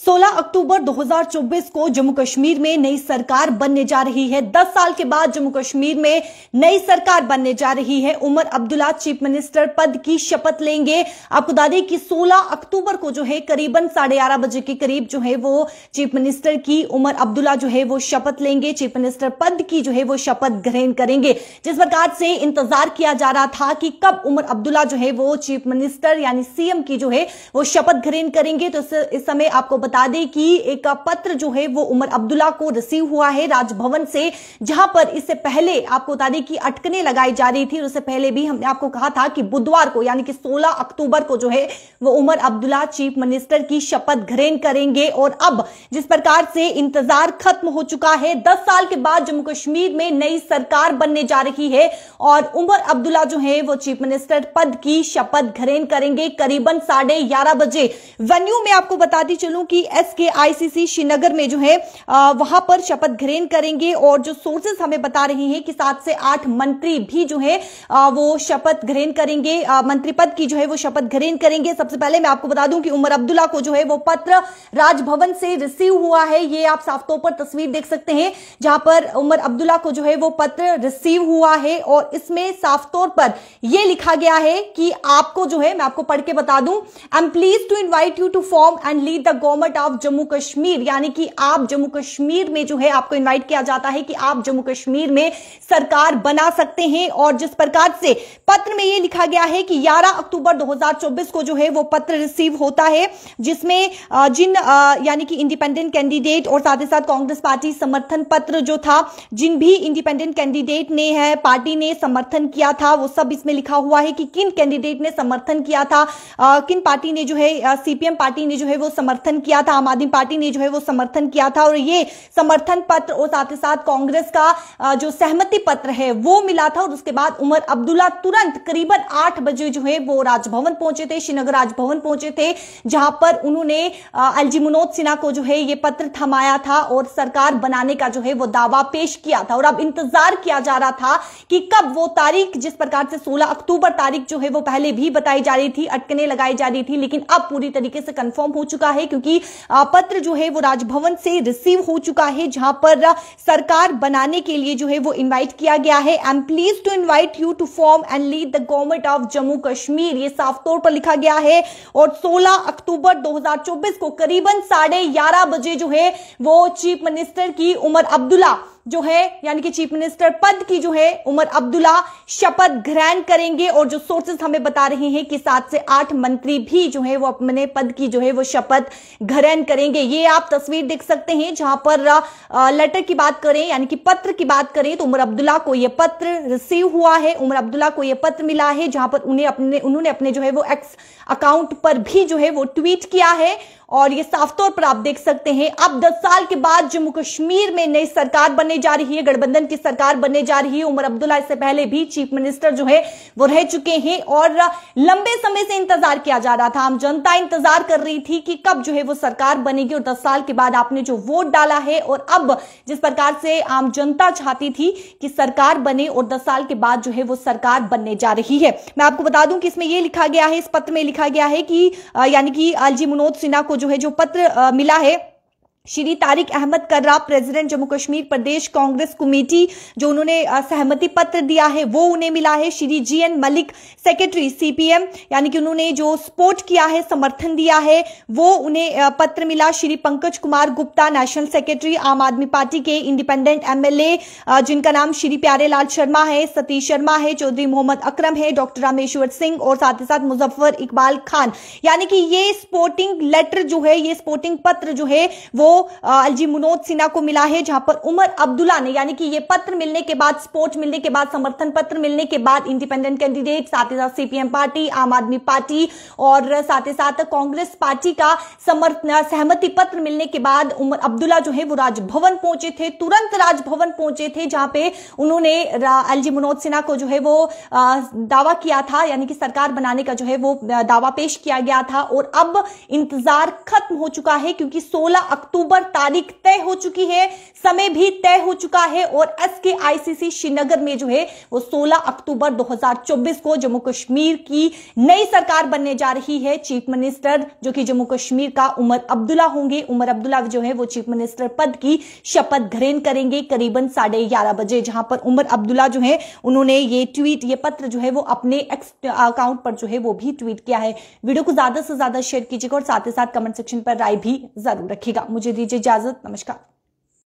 16 अक्टूबर 2024 को जम्मू कश्मीर में नई सरकार बनने जा रही है 10 साल के बाद जम्मू कश्मीर में नई सरकार बनने जा रही है उमर अब्दुल्ला चीफ मिनिस्टर पद की शपथ लेंगे आपको बता दें कि 16 अक्टूबर को जो है करीबन साढ़े ग्यारह बजे के करीब जो है वो चीफ मिनिस्टर की उमर अब्दुल्ला जो है वो शपथ लेंगे चीफ मिनिस्टर पद की जो है वो शपथ ग्रहण करेंगे जिस प्रकार से इंतजार किया जा रहा था कि कब उमर अब्दुल्ला जो है वो चीफ मिनिस्टर यानी सीएम की जो है वो शपथ ग्रहण करेंगे तो इस समय आपको बता दें कि एक पत्र जो है वो उमर अब्दुल्ला को रिसीव हुआ है राजभवन से जहां पर इससे पहले आपको बता दें कि अटकने लगाई जा रही थी और उससे पहले भी हमने आपको कहा था कि बुधवार को यानी कि 16 अक्टूबर को जो है वो उमर अब्दुल्ला चीफ मिनिस्टर की शपथ ग्रहण करेंगे और अब जिस प्रकार से इंतजार खत्म हो चुका है दस साल के बाद जम्मू कश्मीर में नई सरकार बनने जा रही है और उमर अब्दुल्ला जो है वो चीफ मिनिस्टर पद की शपथ ग्रहण करेंगे करीबन साढ़े ग्यारह बजे वेन्यू में आपको बताती चलूं कि एस के आईसीसी श्रीनगर में जो है वहां पर शपथ ग्रहण करेंगे और जो सोर्सेस हमें बता रहे हैं कि सात से आठ मंत्री भी जो है वो शपथ ग्रहण करेंगे मंत्री पद की जो है वो शपथ ग्रहण करेंगे सबसे पहले मैं आपको बता दूं कि उमर अब्दुल्ला को जो है वो पत्र राजभवन से रिसीव हुआ है ये आप साफ तौर पर तस्वीर देख सकते हैं जहां पर उमर अब्दुल्ला को जो है वो पत्र रिसीव हुआ है और इसमें साफ तौर पर यह लिखा गया है कि आपको जो है मैं आपको पढ़ के बता दूं I am please to invite you to form and lead the government government of Jammu Kashmir यानी कि आप जम्मू कश्मीर में जो है आपको इनवाइट किया जाता है कि आप जम्मू कश्मीर में सरकार बना सकते हैं और जिस प्रकार से पत्र में यह लिखा गया है कि 11 अक्टूबर 2024 को जो है वो पत्र रिसीव होता है जिसमें जिन यानी कि इंडिपेंडेंट कैंडिडेट और साथ ही साथ कांग्रेस पार्टी समर्थन पत्र जो था जिन भी इंडिपेंडेंट कैंडिडेट ने है पार्टी ने समर्थन किया था वो सब इसमें लिखा हुआ है कि किन कैंडिडेट ने समर्थन किया था किन पार्टी ने जो है सीपीएम पार्टी ने जो है वो समर्थन किया किया था आम आदमी पार्टी ने जो है वो समर्थन किया था और ये समर्थन पत्र और साथ ही साथ कांग्रेस का जो सहमति पत्र है वो मिला था और उसके बाद उमर अब्दुल्ला तुरंत करीबन आठ बजे जो है वो राजभवन पहुंचे थे श्रीनगर राजभवन पहुंचे थे जहां पर उन्होंने एलजी मनोज सिन्हा को जो है ये पत्र थमाया था और सरकार बनाने का जो है वो दावा पेश किया था और अब इंतजार किया जा रहा था कि कब वो तारीख जिस प्रकार से 16 अक्टूबर तारीख जो है वो पहले भी बताई जा रही थी अटकने लगाई जा रही थी लेकिन अब पूरी तरीके से कंफर्म हो चुका है क्योंकि पत्र जो है वो राजभवन से रिसीव हो चुका है जहां पर सरकार बनाने के लिए जो है वो इन्वाइट किया गया है I am please to invite you to form and lead the government of Jammu Kashmir ये साफ तौर पर लिखा गया है और 16 अक्टूबर 2024 को करीबन साढ़े ग्यारह बजे जो है वो चीफ मिनिस्टर की उमर अब्दुल्ला जो है यानी कि चीफ मिनिस्टर पद की जो है उमर अब्दुल्ला शपथ ग्रहण करेंगे और जो सोर्सेस हमें बता रहे हैं कि सात से आठ मंत्री भी जो है वो अपने पद की जो है वो शपथ ग्रहण करेंगे ये आप तस्वीर देख सकते हैं जहां पर लेटर की बात करें यानी कि पत्र की बात करें तो उमर अब्दुल्ला को यह पत्र रिसीव हुआ है उमर अब्दुल्ला को यह पत्र मिला है जहां पर उन्हें अपने उन्होंने अपने जो है वो एक्स अकाउंट पर भी जो है वो ट्वीट किया है और ये साफ तौर पर आप देख सकते हैं अब दस साल के बाद जम्मू कश्मीर में नई सरकार बने बनने जा रही है गठबंधन की सरकार बनने जा रही है उमर अब्दुल्ला इससे पहले भी चीफ मिनिस्टर जो है वो रह चुके हैं और लंबे समय से इंतजार किया जा रहा था आम जनता इंतजार कर रही थी कि कब जो है वो सरकार बनेगी और दस साल के बाद आपने जो वोट डाला है और अब जिस प्रकार से आम जनता चाहती थी कि सरकार बने और दस साल के बाद जो है वो सरकार बनने जा रही है मैं आपको बता दूं कि इसमें यह लिखा गया है इस पत्र में लिखा गया है कि यानी कि आलजी मनोज सिन्हा को जो है जो पत्र मिला है श्री तारिक अहमद कर्रा प्रेसिडेंट जम्मू कश्मीर प्रदेश कांग्रेस कमेटी जो उन्होंने सहमति पत्र दिया है वो उन्हें मिला है Shri G N Malik secretary CPM यानी कि उन्होंने जो सपोर्ट किया है समर्थन दिया है वो उन्हें पत्र मिला Shri Pankaj Kumar Gupta national secretary Aam Aadmi party के इंडिपेंडेंट एमएलए जिनका नाम श्री प्यारेलाल शर्मा है सतीश शर्मा है चौधरी मोहम्मद अक्रम है डॉक्टर रामेश्वर सिंह और साथ ही साथ मुजफ्फर इकबाल खान यानी कि ये स्पोर्टिंग लेटर जो है ये स्पोर्टिंग पत्र जो है वो अलजी मनोज सिन्हा को मिला है जहां पर उमर अब्दुल्ला ने यानी कि ये पत्र मिलने के बाद सपोर्ट मिलने के बाद समर्थन पत्र मिलने के बाद इंडिपेंडेंट कैंडिडेट साथ ही साथ सीपीएम पार्टी आम आदमी पार्टी और साथ ही साथ कांग्रेस पार्टी का समर्थन सहमति पत्र मिलने के बाद उमर अब्दुल्ला जो है वो राजभवन पहुंचे थे तुरंत राजभवन पहुंचे थे जहां पे उन्होंने अलजी मनोज सिन्हा को जो है वो दावा किया था यानी कि सरकार बनाने का जो है वो दावा पेश किया गया था और अब इंतजार खत्म हो चुका है क्योंकि सोलह अक्टूबर अक्टूबर तारीख तय हो चुकी है समय भी तय हो चुका है और एस के आईसीसी श्रीनगर में जो है वो 16 अक्टूबर 2024 को जम्मू कश्मीर की नई सरकार बनने जा रही है चीफ मिनिस्टर जो कि जम्मू कश्मीर का उमर अब्दुल्ला होंगे उमर अब्दुल्ला जो है वो चीफ मिनिस्टर पद की शपथ ग्रहण करेंगे करीबन साढ़े ग्यारह बजे जहां पर उमर अब्दुल्ला जो है उन्होंने ये ट्वीट ये पत्र जो है वो अपने अकाउंट पर जो है वो भी ट्वीट किया है वीडियो को ज्यादा से ज्यादा शेयर कीजिएगा और साथ ही साथ कमेंट सेक्शन पर राय भी जरूर रखिएगा मुझे दीजिए इजाजत नमस्कार